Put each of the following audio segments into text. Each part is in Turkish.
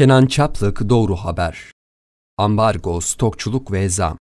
Kenan Çaplık Doğru Haber Ambargo, stokçuluk ve zam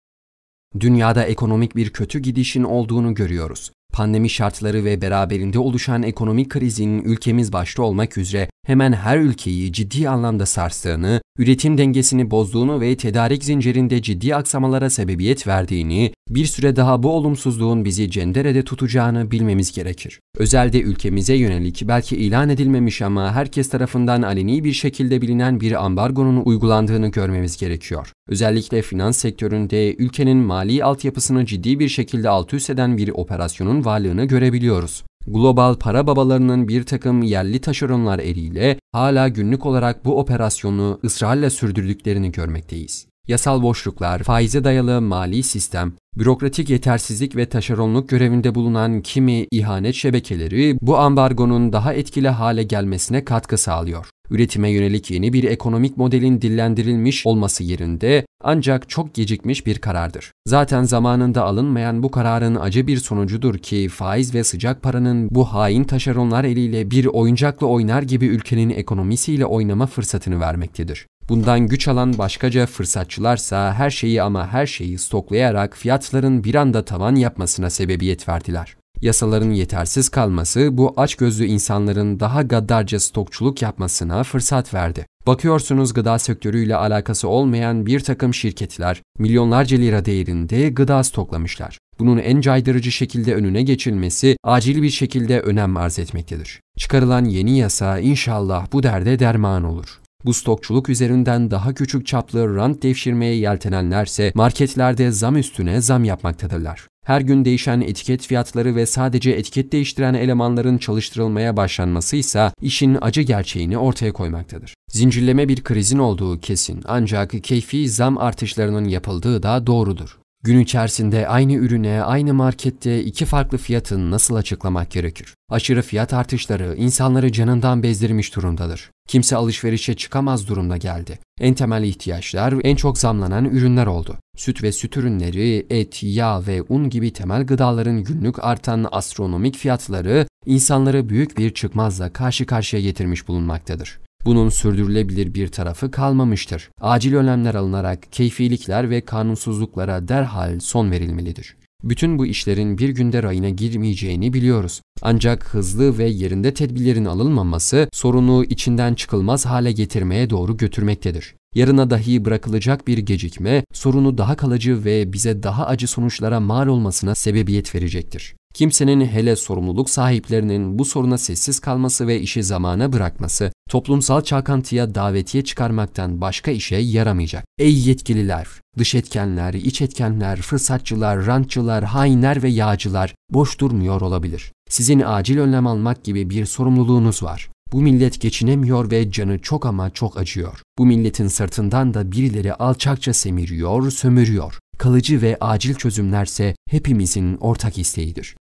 Dünyada ekonomik bir kötü gidişin olduğunu görüyoruz. Pandemi şartları ve beraberinde oluşan ekonomik krizin ülkemiz başta olmak üzere hemen her ülkeyi ciddi anlamda sarstığını, üretim dengesini bozduğunu ve tedarik zincirinde ciddi aksamalara sebebiyet verdiğini, bir süre daha bu olumsuzluğun bizi cenderede tutacağını bilmemiz gerekir. Özelde ülkemize yönelik belki ilan edilmemiş ama herkes tarafından aleni bir şekilde bilinen bir ambargonun uygulandığını görmemiz gerekiyor. Özellikle finans sektöründe ülkenin mali altyapısını ciddi bir şekilde alt üst eden bir operasyonun varlığını görebiliyoruz global para babalarının bir takım yerli taşeronlar eliyle hala günlük olarak bu operasyonu ısrarla sürdürdüklerini görmekteyiz. Yasal boşluklar, faize dayalı mali sistem, bürokratik yetersizlik ve taşeronluk görevinde bulunan kimi ihanet şebekeleri bu ambargonun daha etkili hale gelmesine katkı sağlıyor üretime yönelik yeni bir ekonomik modelin dillendirilmiş olması yerinde ancak çok gecikmiş bir karardır. Zaten zamanında alınmayan bu kararın acı bir sonucudur ki faiz ve sıcak paranın bu hain taşeronlar eliyle bir oyuncakla oynar gibi ülkenin ekonomisiyle oynama fırsatını vermektedir. Bundan güç alan başkaca fırsatçılarsa her şeyi ama her şeyi stoklayarak fiyatların bir anda tavan yapmasına sebebiyet verdiler. Yasaların yetersiz kalması bu açgözlü insanların daha gaddarca stokçuluk yapmasına fırsat verdi. Bakıyorsunuz gıda sektörüyle alakası olmayan bir takım şirketler milyonlarca lira değerinde gıda stoklamışlar. Bunun en caydırıcı şekilde önüne geçilmesi acil bir şekilde önem arz etmektedir. Çıkarılan yeni yasa inşallah bu derde derman olur. Bu stokçuluk üzerinden daha küçük çaplı rant devşirmeye yeltenenlerse marketlerde zam üstüne zam yapmaktadırlar. Her gün değişen etiket fiyatları ve sadece etiket değiştiren elemanların çalıştırılmaya başlanması ise işin acı gerçeğini ortaya koymaktadır. Zincirleme bir krizin olduğu kesin ancak keyfi zam artışlarının yapıldığı da doğrudur. Gün içerisinde aynı ürüne aynı markette iki farklı fiyatın nasıl açıklamak gerekir? Aşırı fiyat artışları insanları canından bezdirmiş durumdadır. Kimse alışverişe çıkamaz durumda geldi. En temel ihtiyaçlar en çok zamlanan ürünler oldu. Süt ve süt ürünleri, et, yağ ve un gibi temel gıdaların günlük artan astronomik fiyatları insanları büyük bir çıkmazla karşı karşıya getirmiş bulunmaktadır. Bunun sürdürülebilir bir tarafı kalmamıştır. Acil önlemler alınarak keyfilikler ve kanunsuzluklara derhal son verilmelidir. Bütün bu işlerin bir günde rayına girmeyeceğini biliyoruz. Ancak hızlı ve yerinde tedbirlerin alınmaması sorunu içinden çıkılmaz hale getirmeye doğru götürmektedir. Yarına dahi bırakılacak bir gecikme sorunu daha kalıcı ve bize daha acı sonuçlara mal olmasına sebebiyet verecektir. Kimsenin hele sorumluluk sahiplerinin bu soruna sessiz kalması ve işi zamana bırakması toplumsal çalkantıya davetiye çıkarmaktan başka işe yaramayacak. Ey yetkililer, dış etkenler, iç etkenler, fırsatçılar, rantçılar, hainler ve yağcılar boş durmuyor olabilir. Sizin acil önlem almak gibi bir sorumluluğunuz var. Bu millet geçinemiyor ve canı çok ama çok acıyor. Bu milletin sırtından da birileri alçakça semiriyor, sömürüyor. Kalıcı ve acil çözümlerse hepimizin ortak isteğidir.